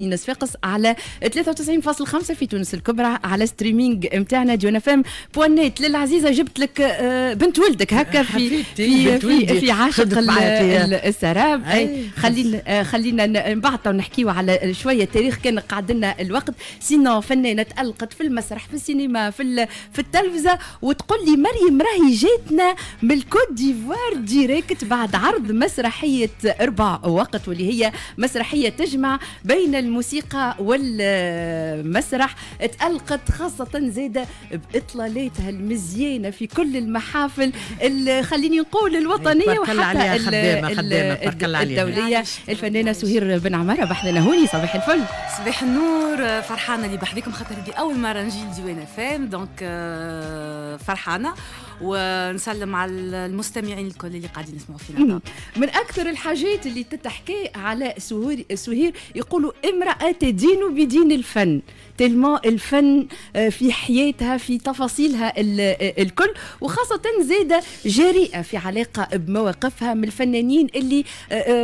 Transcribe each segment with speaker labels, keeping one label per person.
Speaker 1: ينس فاقس على 93.5 في تونس الكبرى على ستريمينغ نتاعنا ديون اف ام بوان للعزيزه جبت لك آه، بنت ولدك هكا في في في, في عاشق السراب أيوة. خلينا آه، خلينا من بعد نحكيو على شويه تاريخ كان قعد لنا الوقت سينو فنانه تالقت في المسرح في السينما في في التلفزه وتقول لي مريم راهي جاتنا من الكوت ديفوار ديريكت بعد عرض مسرحيه اربع وقت واللي هي مسرحيه تجمع بين الموسيقى والمسرح تألقت خاصة زادة بإطلالاتها المزيانة في كل المحافل خليني نقول الوطنية وحتى خدامة خدامة الدولية الفنانة سهير بن عمارة بحثنا هوني صباح الفل صباح النور فرحانة اللي بحذيكم خاطر دي أول مرة نجي لديوان فام دونك
Speaker 2: آه، فرحانة ونسلم على المستمعين الكل اللي قاعدين يسمعوا فينا
Speaker 1: من اكثر الحاجات اللي تتحكي على سهير يقولوا امراه تدين بدين الفن تلما الفن في حياتها في تفاصيلها الكل وخاصة زادة جريئة في علاقة بمواقفها من الفنانين اللي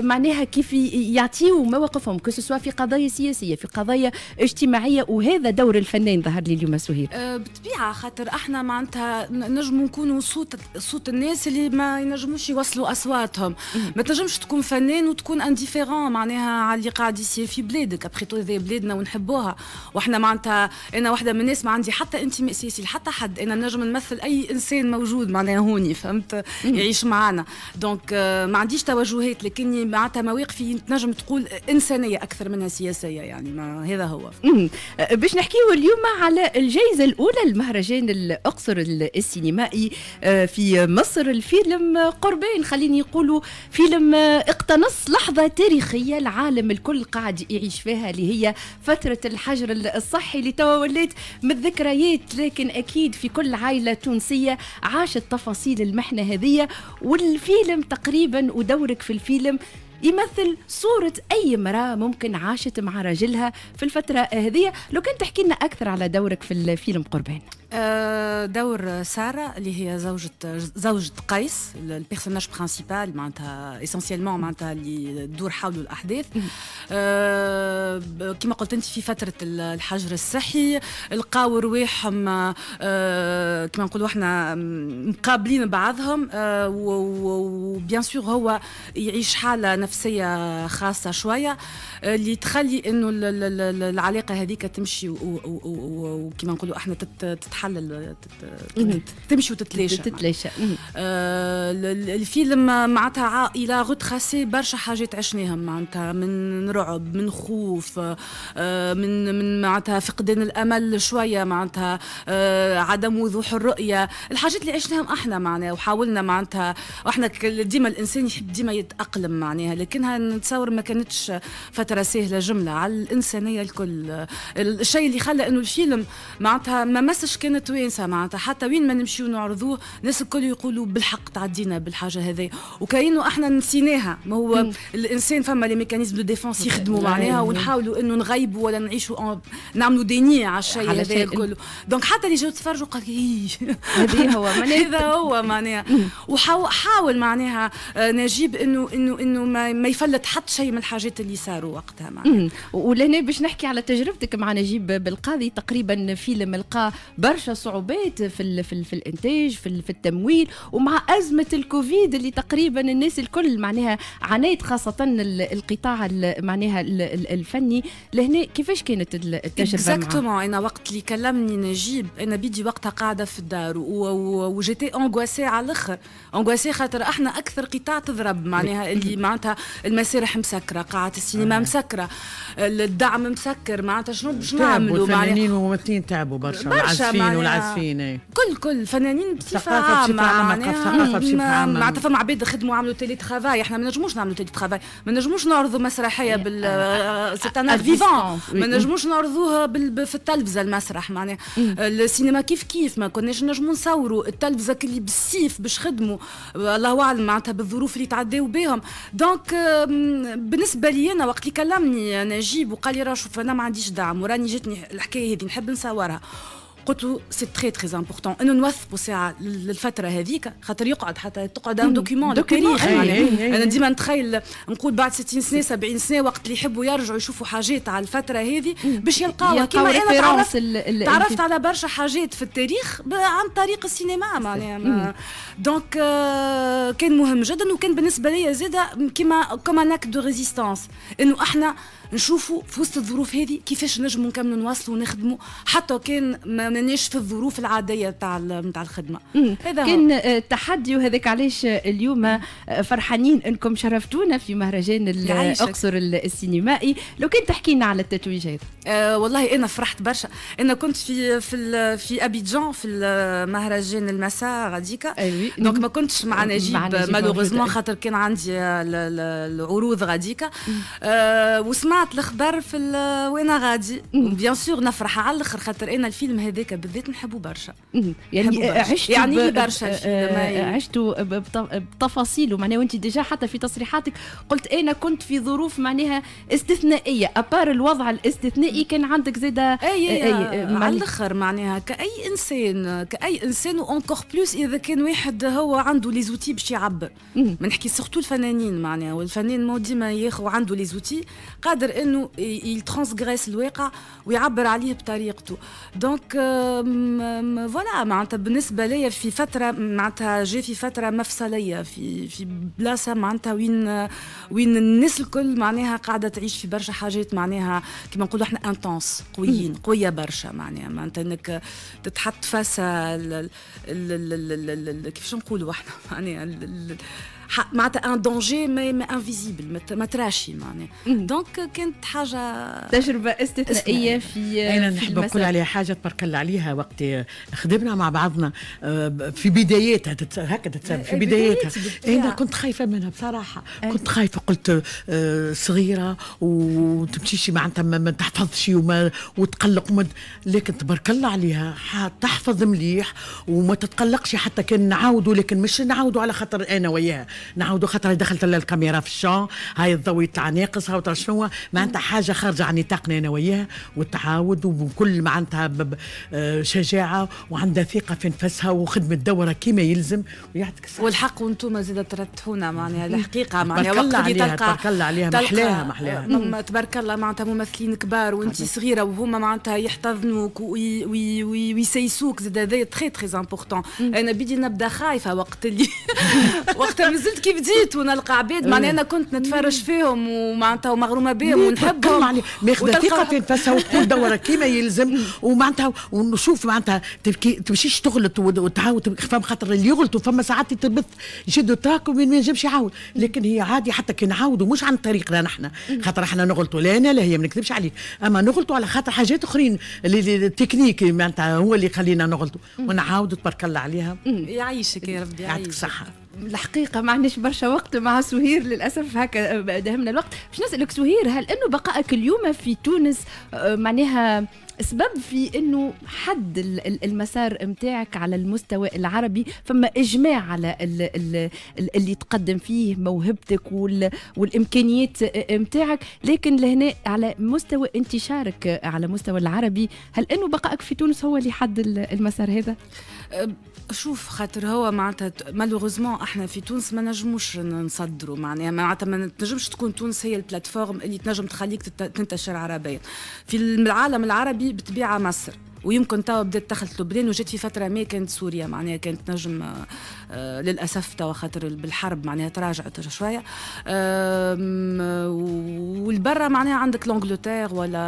Speaker 1: معناها كيف يعطيوا مواقفهم كسوا في قضايا سياسية في قضايا اجتماعية وهذا دور الفنان ظهر لي اليوم سهير
Speaker 2: بطبيعة خاطر احنا معناتها نجم نكونوا صوت صوت الناس اللي ما ينجموش يوصلوا اصواتهم ما تنجمش تكون فنان وتكون انديفيرون معناها على اللي قاعد يصير في بلادك ابخي تو بلادنا ونحبوها واحنا معناتها انا واحده من الناس ما عندي حتى انتماء سياسي لحتى حد انا نجم نمثل اي انسان موجود معناها هوني فهمت يعيش معنا دونك آه، ما عنديش توجهات لكني معناتها مواقفي تنجم تقول انسانيه اكثر منها سياسيه
Speaker 1: يعني ما هذا هو آه، باش نحكيو اليوم على الجائزه الاولى لمهرجان الاقصر السينمائي آه، في مصر الفيلم قربان خليني نقولوا فيلم اقتنص لحظه تاريخيه العالم الكل قاعد يعيش فيها اللي هي فتره الحجر الصحيح الصحي اللي توا من الذكريات لكن اكيد في كل عائله تونسيه عاشت تفاصيل المحنه هذه والفيلم تقريبا ودورك في الفيلم يمثل صورة أي امرأة ممكن عاشت مع راجلها في الفترة هذه لو كان تحكي لنا أكثر على دورك في الفيلم قربان
Speaker 2: آه، دور ساره اللي هي زوجة زوجة قيس البيرسوناج برانسيبال معناتها اسونسيلمون معناتها اللي تدور حوله الاحداث آه، كما قلت انت في فتره الحجر الصحي لقاو رواحهم آه، كما نقولوا احنا مقابلين بعضهم وبيان سور هو يعيش حاله نفسيه خاصه شويه اللي تخلي انه العلاقه هذيك تمشي وكما نقولوا احنا تتحرك تتحل تمشي وتتلاشى تتلاشى آه، الفيلم معناتها عائله غتخاسي برشا حاجات عشناهم معناتها من رعب من خوف آه، من من معناتها فقدان الامل شويه معناتها آه، عدم وضوح الرؤيه الحاجات اللي عشناهم احنا معناها وحاولنا معناتها احنا ديما الانسان يحب ديما يتاقلم معناها لكنها نتصور ما كانتش فتره سهله جمله على الانسانيه الكل الشيء اللي خلى انه الفيلم معناتها ما مسش كان كان توانسه معناتها حتى وين ما نمشيو نعرضوه الناس الكل يقولوا بالحق تعدينا بالحاجه هذه وكانه احنا نسيناها ما هو مم. الانسان فما لي ميكانيزم دو ديفونس يخدموا معناها ونحاولوا انه نغيبوا ولا نعيشوا نعملوا ديني على الشيء هذا الكل دونك حتى اللي جاو تفرجوا قال إيه. هذا هو هذا هو معناها وحاول معناها آه،
Speaker 1: نجيب انه انه انه ما يفلت حتى شيء من الحاجات اللي صاروا وقتها معناها ولهنا باش نحكي على تجربتك مع نجيب بالقاضي تقريبا فيلم لقى برشا برشا صعوبات في الـ في, الـ في الانتاج في, في التمويل ومع ازمه الكوفيد اللي تقريبا الناس الكل معناها عانيت خاصه القطاع معناها الفني لهنا كيفاش كانت التجربه اكزاكتومون انا وقت اللي كلمني نجيب انا بيدي وقتها قاعده
Speaker 2: في الدار وجيتي اونغواسي على الاخر اونغواسي خاطر احنا اكثر قطاع تضرب معناها اللي معناتها المسارح مسكره قاعه السينما آه. مسكره الدعم مسكر معناتها شنو باش نعملوا معناها الفنانين
Speaker 3: والممثلين تعبوا برشا برشا الفنانين يعني والعازفين
Speaker 2: كل كل فنانين بصفه عامه ثقافه بصفه عامه معناتها فما عباد خدموا عملوا تيلي ترافاي احنا ما نجموش نعملوا تيلي ترافاي ما نجموش نعرضوا مسرحيه يعني، بال سيت ان فيفون ما آه. نجموش نعرضوها بال... في التلفزه المسرح معناها السينما آه، كيف كيف ما كناش نجموا نصوروا التلفزه اللي بالسيف باش خدموا آه، الله اعلم معناتها بالظروف اللي تعداو بهم دونك بالنسبه لي انا وقت اللي كلمني نجيب وقال لي راه شوف انا ما عنديش دعم وراني جاتني الحكايه هذه نحب نصورها قلت له سي تري تري امبورتون انه نوثقوا ساعه للفتره هذيك خاطر يقعد حتى تقعد ان دوكيمون تاريخ يعني انا ديما نتخيل نقول بعد 60 سنه 70 سنه وقت اللي يحبوا يرجعوا يشوفوا حاجات على الفتره هذه باش يلقاوها كيما انا تعرفت, تعرفت على برشا حاجات في التاريخ عن طريق السينما معناها دونك آه euh، كان مهم جدا وكان بالنسبه لي زاده كيما كما اكت دو ريزيستانس انه احنا نشوفوا في وسط الظروف هذه كيفاش نجموا نكملوا نواصلوا ونخدموا حتى كان ماناش في الظروف العاديه تاع نتاع الخدمه
Speaker 1: هذا كان آه، التحدي وهذاك علاش آه، اليوم آه، فرحانين انكم شرفتونا في مهرجان الاقصر السينمائي لو كان تحكي لنا على هذا آه والله انا فرحت برشا انا كنت في في في ابيجان في
Speaker 2: مهرجان المساء غاديكا أيوة. دونك ما كنتش مع نجيب, نجيب مالوغوزمون خاطر كان عندي العروض غاديكا آه وسمعت الخبر في وانا غادي بيان سور نفرح على الاخر خاطر انا الفيلم هذا هذاك بالذات نحبه برشا
Speaker 1: يعني عشت يعني برشا آه، آه، عشت بتفاصيله معناها وانت ديجا حتى في تصريحاتك قلت انا كنت في ظروف معناها استثنائيه ابار الوضع الاستثنائي كان عندك زاده اي اي آه، على الاخر معناها كاي انسان
Speaker 2: كاي انسان وانكور بلوس اذا كان واحد هو عنده لي زوتي باش يعبر ما نحكي سورتو الفنانين معناها والفنان مو ديما ياخذ عنده لي زوتي قادر انه يترانسغريس الواقع ويعبر عليه بطريقته دونك فوالا معناتها بالنسبه ليا في فتره معناتها جا في فتره مفصليه في في بلاصه معناتها وين وين الناس الكل معناها قاعده تعيش في برشا حاجات معناها كما نقولوا احنا انتونس قويين قويه برشا معناها معناتها انك تتحط فاس كيفاش نقولوا احنا معناها معناتها ان دونجي ما انفيزيبل ما تراشي معناها دونك كانت حاجه تجربه
Speaker 3: استثنائيه في انا نحب نقول عليها حاجه تبارك الله عليها وقت آه، خدمنا مع بعضنا آه، في بداياتها هكا تتسمى في آه، بداياتها انا كنت خايفه منها بصراحه كنت خايفه قلت صغيره وتمشيش معناتها ما تحفظش وما وتقلق وما لكن تبارك الله عليها تحفظ مليح وما تتقلقش حتى كان نعاودوا لكن مش نعاودوا على خاطر انا وياها نعاودوا خاطر دخلت الكاميرا في الشون هاي الضوء يطلع ناقص هاو شنو معناتها حاجه خارجه عن نطاقنا انا وياها والتعاود وكل معناتها آه، شجاعه وعندها ثقه في نفسها وخدمه دورها كما يلزم
Speaker 2: ويعطيك الصحه والحق وانتم زيد ترتحونا معناها
Speaker 3: الحقيقه معناها وقت اللي تلقى تبارك الله عليها محلاها محلاها
Speaker 2: تبارك الله معناتها ممثلين كبار وانت صغيره وهما معناتها يحتضنوك ويسيسوك زيد هذا تخي تخي امبورتون انا بدي نبدا خايفه وقت اللي وقت زلت كيف بديت ونلقى عباد معناها إيه. انا كنت نتفرج فيهم ومعناتها ومغرومه بهم ونحبهم ماخذه ثقه في نفسها وتقول دوره
Speaker 3: كيما يلزم ومعناتها ونشوف معناتها تبكي تمشيش تغلط وتعاود فما خاطر اللي يغلطوا فما ساعات تبث يشدوا تاك ما ينجمش يعاود لكن هي عادي حتى كي نعاودوا مش عن طريقنا نحن خاطر احنا نغلطوا لا انا لا هي ما نكذبش عليك اما نغلطوا على خاطر حاجات اخرين التكنيك معناتها هو اللي يخلينا نغلطوا ونعاودوا تبارك الله عليها يعيشك يا ربي يعيشك يعطيك الصحه
Speaker 1: الحقيقه ما عندناش برشا وقت مع سهير للاسف هكا دهمنا الوقت باش نسالك سهير هل انه بقائك اليوم في تونس آه، معناها سبب في انه حد المسار نتاعك على المستوى العربي فما اجماع على اللي تقدم فيه موهبتك والامكانيات نتاعك لكن لهنا على مستوى انتشارك على مستوى العربي هل انه بقائك في تونس هو اللي حد المسار هذا
Speaker 2: شوف خاطر هو معناتها مالوغوزمون احنا في تونس ما نجموش نصدروا معناها معناتها ما تنجمش تكون تونس هي البلاتفورم اللي تنجم تخليك تنتشر عربيا في العالم العربي بطبيعه مصر ويمكن توا بدات دخلت لبنان وجات في فتره ما كانت سوريا معناها كانت نجم آه، آه، للاسف توا خاطر بالحرب معناها تراجعت شويه والبرة معناها عندك لانجلتير ولا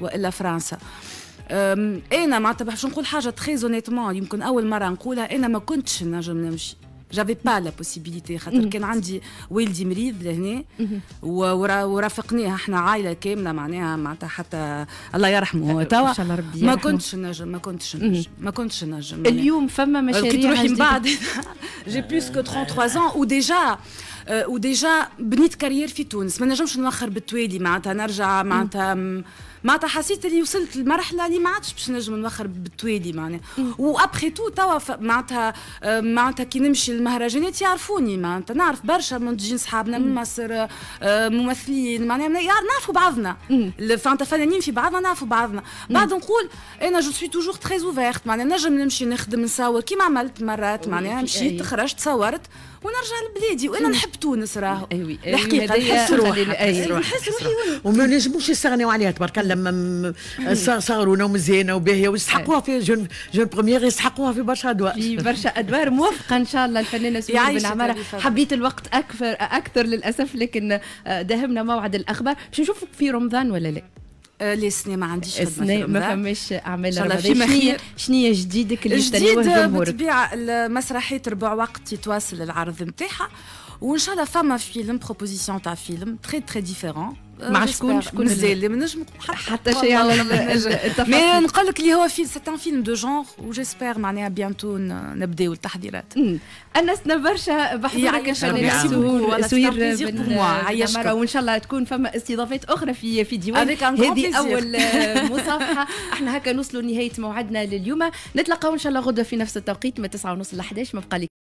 Speaker 2: والا فرنسا انا معناتها باش نقول حاجه تخي زونيتمون يمكن اول مره نقولها انا ما كنتش نجم نمشي جافي با لا بوسيبيليتي خاطر كان عندي والدي مريض لهنا mhm. ورافقناها احنا عائله كامله معناها معناتها حتى الله يرحمه هو توا ما كنتش نجم ما كنتش نجم mhm. ما كنتش نجم اليوم فما مشاريع كي تروحي من بعد جي بلوس كو 33 ans وديجا وديجا euh, بنيت كارير في تونس ما نجمش نوخر بالتوالي معناتها نرجع معناتها معناتها حسيت اللي وصلت لمرحله اللي ما عادش باش نجم نوخر بالتوالي معناها وابخي تو توا معناتها آه، معناتها كي نمشي للمهرجانات يعرفوني معناتها نعرف برشا منتجين صحابنا من مصر آه، ممثلين معناها نعرفوا بعضنا فانت فنانين في بعضنا نعرفوا بعضنا بعد نقول انا جو سوي توجور تري اوفيرت معناها نجم نمشي نخدم نصور كيما عملت مرات معناها مشيت خرجت صورت ونرجع لبلادي وانا نحب تونس راهو ايوي أيوة، الحقيقه نحس أيوة. روحي نحس
Speaker 3: روحي وما نجموش يستغنيو عليها تبارك الله لما أيوة. صارونا ومزيانه وباهيه ويستحقوها في جون جون بروميير يستحقوها في برشا ادوار في برشا ادوار موفقه
Speaker 1: ان شاء الله الفنانه سمية بن عماره حبيت الوقت اكثر اكثر للاسف لكن آه، داهمنا موعد الاخبار باش نشوفك في رمضان ولا لا لي سنة ما عنديش خدمة ما فماش اعمال رمضانية شنو هي جديدك اللي جديد بالطبيعة
Speaker 2: مسرحية ربع وقت يتواصل العرض نتاعها وان شاء الله فما فيلم بروبوزيسيون تاع فيلم تري تري ديفيرون مع شكون شكون اللي ما نجم حتى شيء على مي نقول لك اللي هو فيلم سي ان فيلم دو جونغ وجيسبير
Speaker 1: معناها بيانتو نبداو التحضيرات انسنا برشا بحضورك سوير بن وان شاء الله تكون فما استضافات اخرى في في ديوان هذه اول مصافحه احنا هكا نوصلوا لنهايه موعدنا لليوم نتلقاو ان شاء الله غدا في نفس التوقيت من 9:30 ل 11 ما بقى